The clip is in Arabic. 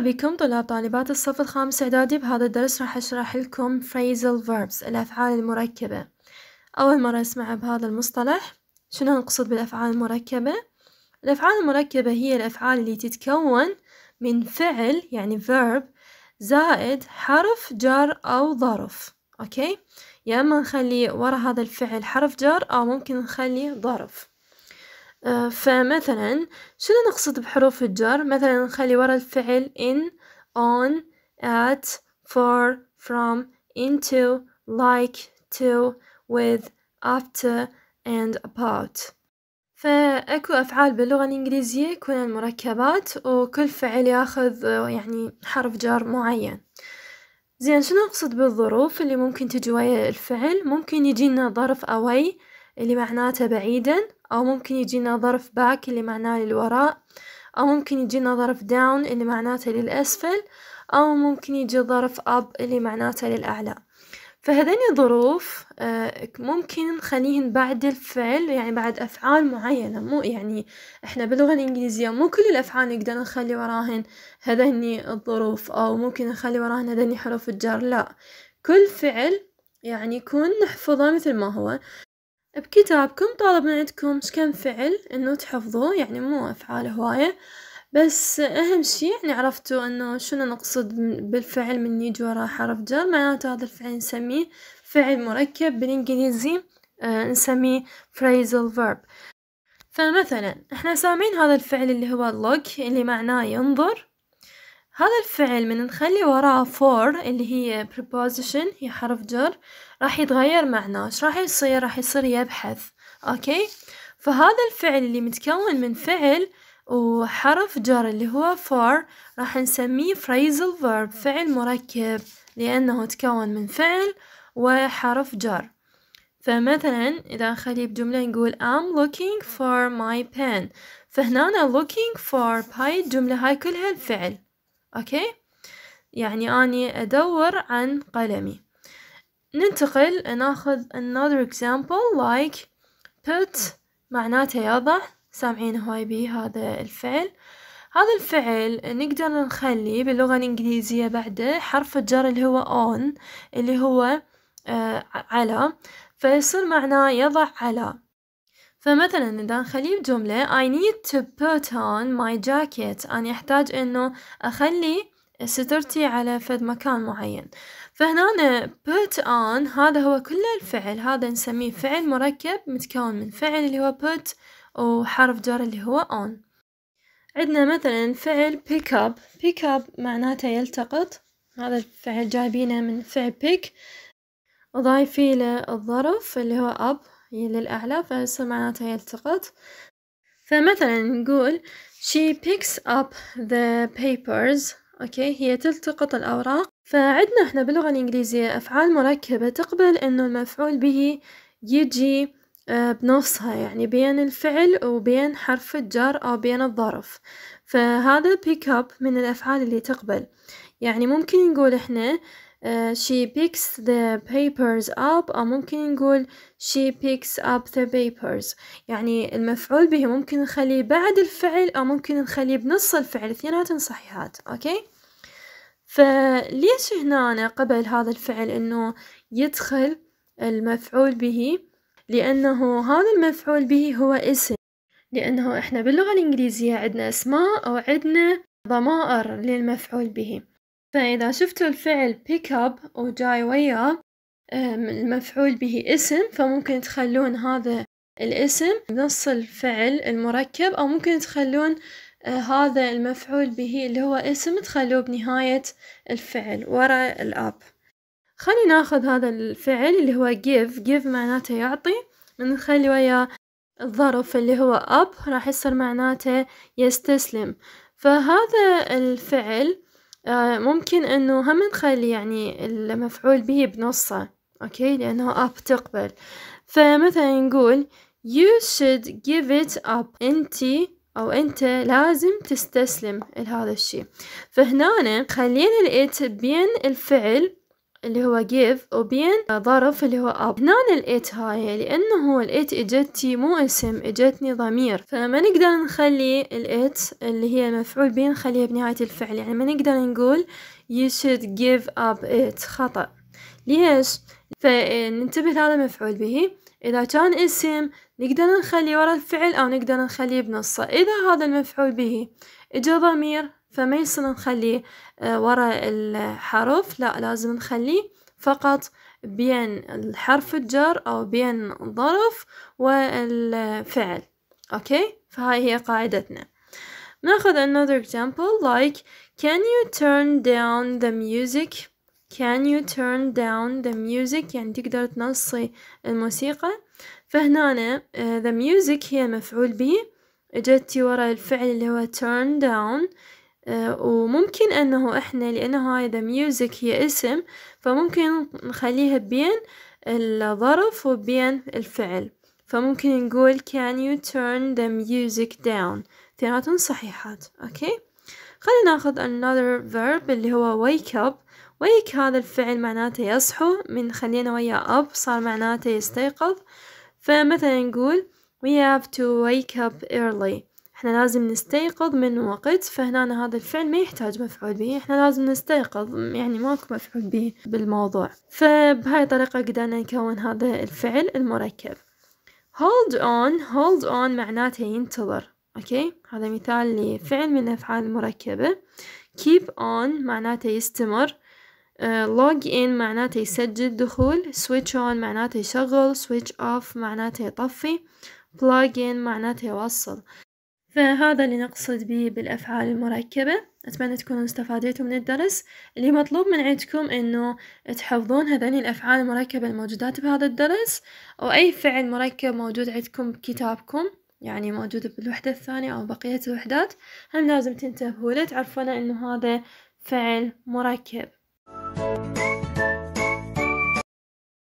بكم طلاب طالبات الصف الخامس إعدادي بهذا الدرس راح أشرح لكم phrasal verbs الأفعال المركبة أول مرة أسمع بهذا المصطلح شنو نقصد بالأفعال المركبة؟ الأفعال المركبة هي الأفعال اللي تتكون من فعل يعني verb زائد حرف جر أو ظرف أوكي؟ يا إما نخلي ورا هذا الفعل حرف جر أو ممكن نخلي ظرف آه، فمثلا شنو نقصد بحروف الجر مثلا نخلي ورا الفعل in on at for from into like to with after and about فأكو أفعال باللغة الإنجليزية يكون مركبات وكل فعل ياخذ آه، يعني حرف جر معين زين شنو نقصد بالظروف اللي ممكن تجي ويا الفعل ممكن يجينا ظرف away اللي معناته بعيدا أو ممكن يجينا ظرف باك اللي معناه للوراء أو ممكن يجينا ظرف داون اللي معناته للأسفل أو ممكن يجي ظرف أب اللي معناته للأعلى فهذين الظروف آه، ممكن نخليهن بعد الفعل يعني بعد أفعال معينة مو يعني إحنا باللغة الإنجليزية مو كل الأفعال نقدر نخلي وراهن هذين الظروف أو ممكن نخلي وراهن هذين حروف الجر لا كل فعل يعني يكون نحفظه مثل ما هو بكتابكم طالب من عندكم كم فعل انه تحفظوه يعني مو افعال هواية بس اهم شي يعني عرفتوا انه شنو نقصد بالفعل من يجي وراه حرف جر معناته هذا الفعل نسميه فعل مركب بالانجليزي آه، نسميه phrasal verb فمثلا احنا سامعين هذا الفعل اللي هو look اللي معناه ينظر هذا الفعل من نخلي وراه for اللي هي preposition هي حرف جر راح يتغير معناه ايش راح يصير راح يصير يبحث اوكي فهذا الفعل اللي متكون من فعل وحرف جر اللي هو for راح نسميه phrasal verb فعل مركب لأنه تكون من فعل وحرف جر فمثلا إذا نخليه بجملة نقول I'm looking for my pen فهنا أنا looking for هاي الجملة هاي كلها الفعل أوكي يعني أني أدور عن قلمي ننتقل ناخذ another example like put معناته يضع سامعين هواي بي هذا الفعل هذا الفعل نقدر نخلي باللغة الإنجليزية بعده حرف الجر اللي هو on اللي هو آه، على فيصير معناه يضع على فمثلا اذا نخليه بجملة I need to put on my jacket أنا أحتاج إنه أخلي سترتي على فد مكان معين فهنا put on هذا هو كل الفعل هذا نسميه فعل مركب متكون من فعل اللي هو put وحرف جر اللي هو on عندنا مثلا فعل pick up pick up معناته يلتقط هذا الفعل جايبينه من فعل pick وضايفي له الظرف اللي هو up هي للأعلى فهسه معناتها يلتقط فمثلا نقول she picks up the papers أوكي هي تلتقط الأوراق فعندنا احنا باللغة الإنجليزية أفعال مركبة تقبل أنه المفعول به يجي آه، بنصها يعني بين الفعل وبين حرف الجر أو بين الظرف فهذا pick up من الأفعال اللي تقبل يعني ممكن نقول احنا آه، she picks the papers up أو ممكن نقول she picks up the papers يعني المفعول به ممكن نخليه بعد الفعل أو ممكن نخليه بنص الفعل اثنيناتهم صحيحات أوكي فليش هنا قبل هذا الفعل أنه يدخل المفعول به لأنه هذا المفعول به هو اسم لأنه إحنا باللغة الإنجليزية عندنا أسماء أو عندنا ضمائر للمفعول به فإذا شفتوا الفعل pick up وجاي وياه المفعول به اسم فممكن تخلون هذا الاسم نص الفعل المركب أو ممكن تخلون آه، هذا المفعول به اللي هو اسم تخلوه بنهاية الفعل ورا الأب خلينا ناخذ هذا الفعل اللي هو give give معناته يعطي بنخلي ويا الظرف اللي هو up راح يصير معناته يستسلم فهذا الفعل آه، ممكن انه هم نخلي يعني المفعول به بنصه اوكي لانه اب تقبل فمثلا نقول you should give it up انت او انت لازم تستسلم لهذا الشيء فهنا خلينا الات بين الفعل اللي هو give وبين آه، ظرف اللي هو up هنا الات هاي لأنه الات إجتي مو اسم إجتني ضمير فما نقدر نخلي الات اللي هي مفعول به نخليها بنهاية الفعل يعني ما نقدر نقول you should give up it خطأ ليش؟ فننتبه لهذا مفعول به إذا كان اسم نقدر نخليه ورا الفعل أو نقدر نخليه بنصه إذا هذا المفعول به اجى ضمير فما يصير نخلي آه، وراء الحرف لا لازم نخليه فقط بين الحرف الجر أو بين الظرف والفعل أوكي فهاي هي قاعدتنا ناخذ another example like can you turn down the music can you turn down the music يعني تقدر تنصي الموسيقى فهنا آه، the music هي مفعول به اجت ورا الفعل اللي هو turn down آه، وممكن انه احنا لانه هذا ميوزك هي اسم فممكن نخليها بين الظرف وبين الفعل فممكن نقول can you turn the music down اثنيناتهم صحيحات اوكي خلينا ناخذ another verb اللي هو wake up wake هذا الفعل معناته يصحو من خلينا ويا up صار معناته يستيقظ فمثلا نقول we have to wake up early احنا لازم نستيقظ من وقت فهنا هذا الفعل ما يحتاج مفعول به احنا لازم نستيقظ يعني ماكو مفعول به بالموضوع فبهاي الطريقة قدرنا نكون هذا الفعل المركب hold on hold on معناته ينتظر اوكي هذا مثال لفعل من الافعال المركبة keep on معناته يستمر آه، log in معناته يسجل دخول switch on معناته يشغل switch off معناته يطفي plug in معناته يوصل فهذا اللي نقصد به بالأفعال المركبة أتمنى تكونوا استفادتوا من الدرس اللي مطلوب من عندكم أنه تحفظون هذين الأفعال المركبة الموجودات بهذا الدرس أو أي فعل مركب موجود عندكم بكتابكم يعني موجود بالوحدة الثانية أو بقية الوحدات هم لازم تنتبهوا له تعرفون أنه هذا فعل مركب